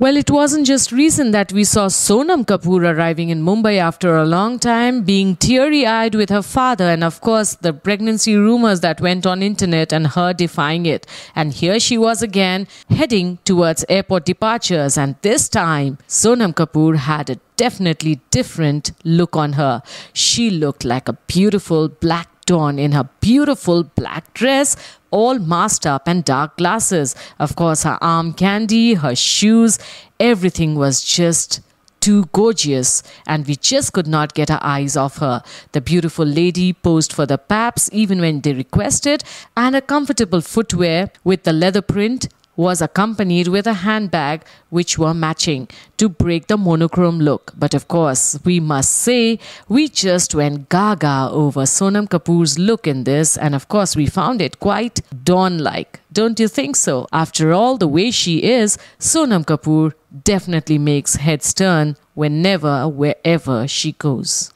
Well, it wasn't just recent that we saw Sonam Kapoor arriving in Mumbai after a long time, being teary-eyed with her father and of course the pregnancy rumors that went on internet and her defying it. And here she was again heading towards airport departures and this time Sonam Kapoor had a definitely different look on her. She looked like a beautiful black on in her beautiful black dress, all masked up and dark glasses. Of course, her arm candy, her shoes, everything was just too gorgeous, and we just could not get our eyes off her. The beautiful lady posed for the paps even when they requested, and her comfortable footwear with the leather print was accompanied with a handbag which were matching to break the monochrome look. But of course, we must say we just went gaga over Sonam Kapoor's look in this, and of course, we found it quite Dawn like. Don't you think so? After all, the way she is, Sonam Kapoor definitely makes heads turn whenever, wherever she goes.